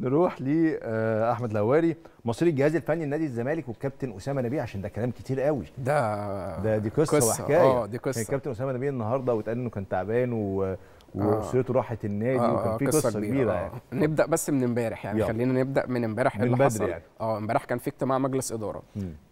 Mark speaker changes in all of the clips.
Speaker 1: نروح لاحمد آه، لواري مصير الجهاز الفني لنادي الزمالك والكابتن اسامه نبيه عشان ده كلام كتير قوي ده ده دي قصه, قصة وحكايه اه دي قصه الكابتن اسامه نبيه النهارده واتقال انه كان تعبان و... آه. واسرته آه. راحت النادي آه وكان في قصه كبيره, كبيرة يعني. آه. يعني. نبدا بس من امبارح يعني يلا. خلينا نبدا من امبارح اللي بدري حصل يعني. اه امبارح كان في اجتماع مجلس اداره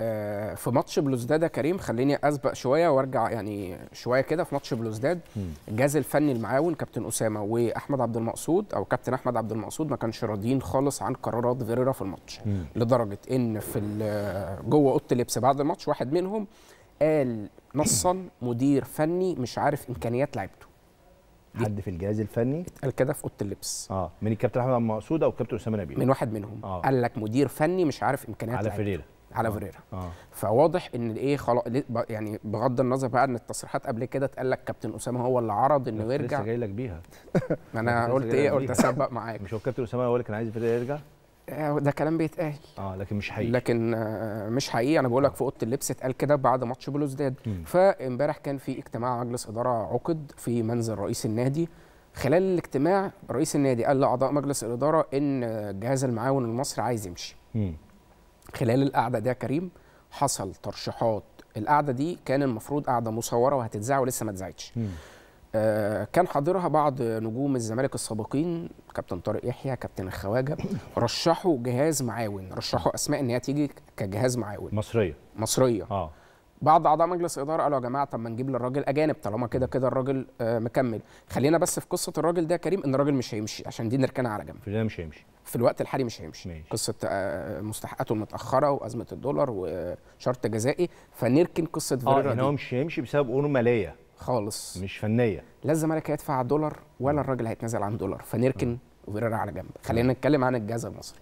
Speaker 1: آه في ماتش بلوزداد يا كريم خليني اسبق شويه وارجع يعني شويه كده في ماتش بلوزداد الجهاز الفني المعاون كابتن اسامه واحمد عبد المقصود او كابتن احمد عبد المقصود ما كانش راضيين خالص عن قرارات فيريرا في الماتش لا لدرجه ان في جوه اوضه اللبس بعد الماتش واحد منهم قال نصا مدير فني مش عارف امكانيات لعيبته حد في الجهاز الفني اتقال كده في اوضه اللبس اه من الكابتن احمد المقصود او الكابتن اسامه نبيل من واحد منهم آه. قال لك مدير فني مش عارف امكانيات على فيريرا على آه. فيريرا آه. فواضح ان ايه خلاص يعني بغض النظر بقى ان التصريحات قبل كده اتقال لك كابتن اسامه هو اللي عرض انه يرجع لسه جاي لك بيها ما انا قلت ايه قلت اسبق معاك مش هو كابتن اسامه هو اللي كان عايز فيريرا يرجع آه، ده كلام بيتقال اه لكن مش حقيقي لكن آه مش حقيقي انا بقول لك في اوضه اللبس اتقال كده بعد ماتش بلوزداد فامبارح كان في اجتماع مجلس اداره عقد في منزل رئيس النادي خلال الاجتماع رئيس النادي قال لاعضاء مجلس الاداره ان الجهاز المعاون المصري عايز يمشي مم. خلال القعده دي يا كريم حصل ترشيحات القعده دي كان المفروض قعده مصوره وهتتذاع ولسه ما اتذاعتش آه، كان حاضرها بعض نجوم الزمالك السابقين كابتن طارق يحيى كابتن الخواجه رشحوا جهاز معاون رشحوا اسماء ان هي تيجي كجهاز معاون مصريه مصريه اه بعض اعضاء مجلس اداره قالوا يا جماعه طب ما نجيب للراجل اجانب طالما كده كده الراجل آه، مكمل خلينا بس في قصه الراجل ده كريم ان الراجل مش هيمشي عشان دي نركنها على جنب لا مش هيمشي في الوقت الحالي مش هيمشي ماشي. قصه آه، مستحقاته المتاخره وازمه الدولار وشرط جزائي فنركن قصه فيريرا آه يعني هو مش هيمشي بسبب امور ماليه خالص مش فنيه لا الزمالك هيدفع دولار ولا الراجل هيتنازل عن دولار فنركن فيرارا على جنب خلينا نتكلم عن الجهاز المصري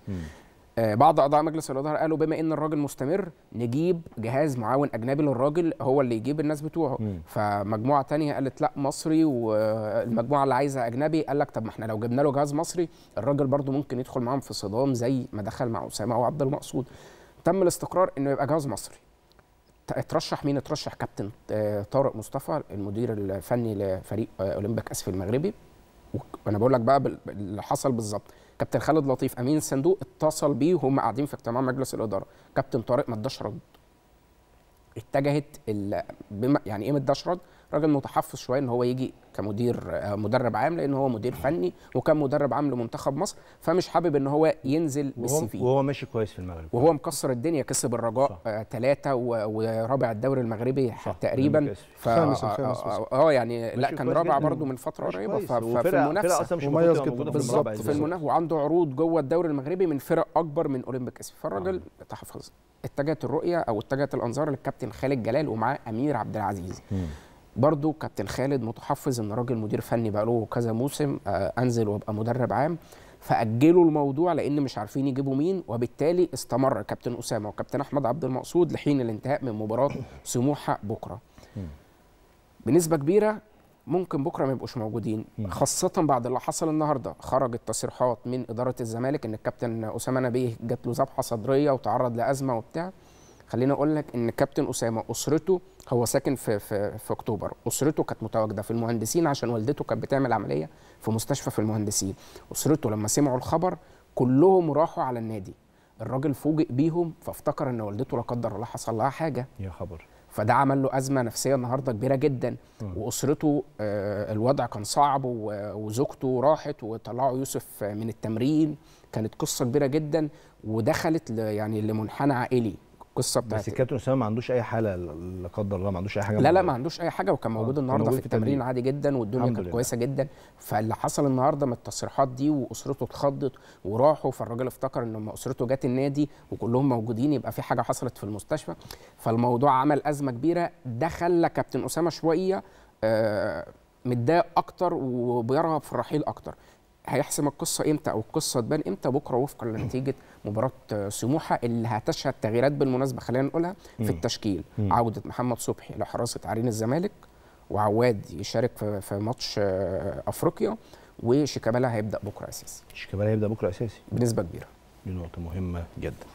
Speaker 1: آه بعض اعضاء مجلس الاداره قالوا بما ان الراجل مستمر نجيب جهاز معاون اجنبي للراجل هو اللي يجيب الناس بتوعه مم. فمجموعه تانية قالت لا مصري والمجموعه آه، اللي عايزه اجنبي قال لك طب ما احنا لو جبنا له جهاز مصري الراجل برضو ممكن يدخل معاهم في صدام زي ما دخل مع اسامه او عبد المقصود تم الاستقرار انه يبقى جهاز مصري اترشح مين اترشح كابتن آه، طارق مصطفى المدير الفني لفريق آه، اولمبيك اسف المغربي وانا بقول لك بقى اللي حصل بالظبط كابتن خالد لطيف امين الصندوق اتصل بيه وهم قاعدين في اجتماع مجلس الاداره كابتن طارق ما اداش رد اتجهت يعني ايه ما اداش رد راجل متحفظ شويه ان هو يجي كمدير آه، مدرب عام لان هو مدير فني وكان مدرب عام لمنتخب مصر فمش حابب ان هو ينزل بالسي في وهو ماشي كويس في المغرب وهو مكسر الدنيا كسب الرجاء ثلاثه آه، ورابع الدوري المغربي صح. تقريبا ف... خامس اه, آه، يعني لا كان رابع برضه من فتره قريبه ففي المنافسه مميز جدا بالظبط في المنافسه وعنده عروض جوه الدوري المغربي من فرق اكبر من اولمبيك اسفي فالراجل نعم. تحفظ اتجهت الرؤيه او اتجهت الانظار للكابتن خالد جلال ومعاه امير عبد العزيز برضو كابتن خالد متحفظ ان راجل مدير فني بقى له كذا موسم آه، انزل وابقى مدرب عام فاجلوا الموضوع لان مش عارفين يجيبوا مين وبالتالي استمر كابتن اسامه وكابتن احمد عبد المقصود لحين الانتهاء من مباراه سموحه بكره بنسبه كبيره ممكن بكره ما يبقوش موجودين خاصه بعد اللي حصل النهارده خرجت تصريحات من اداره الزمالك ان الكابتن اسامه نبيه جات له ذبحه صدريه وتعرض لازمه وبتاع خليني اقول لك ان كابتن اسامه اسرته هو ساكن في في, في اكتوبر اسرته كانت متواجده في المهندسين عشان والدته كانت بتعمل عمليه في مستشفى في المهندسين اسرته لما سمعوا الخبر كلهم راحوا على النادي الراجل فوجئ بيهم فافتكر ان والدته لا قدر الله حصل لها حاجه يا خبر فده عمل له ازمه نفسيه النهارده كبيره جدا م. واسرته آه، الوضع كان صعب وزوجته راحت وطلعوا يوسف من التمرين كانت قصه كبيره جدا ودخلت يعني لمنحنى عائلي القصه بتاعت بس الكابتن اسامه ما عندوش اي حاله لا قدر الله ما عندوش اي حاجه لا لا ما عندوش اي حاجه وكان موجود اه، النهارده في التمرين عادي جدا والدنيا كانت كويسه جدا فاللي حصل النهارده من التصريحات دي واسرته اتخضت وراحوا فالراجل افتكر ان لما اسرته جت النادي وكلهم موجودين يبقى في حاجه حصلت في المستشفى فالموضوع عمل ازمه كبيره ده خلى كابتن اسامه شويه آه متضايق اكتر وبيرغب في الرحيل اكتر هيحسم القصه امتى او القصه تبان امتى بكره وفقا لنتيجه مباراه سموحه اللي هتشهد تغييرات بالمناسبه خلينا نقولها في التشكيل عوده محمد صبحي لحراسه عرين الزمالك وعواد يشارك في ماتش آه، افريقيا وشيكابالا هيبدا بكره اساسي شيكابالا هيبدا بكره اساسي بنسبه كبيره دي نقطه مهمه جدا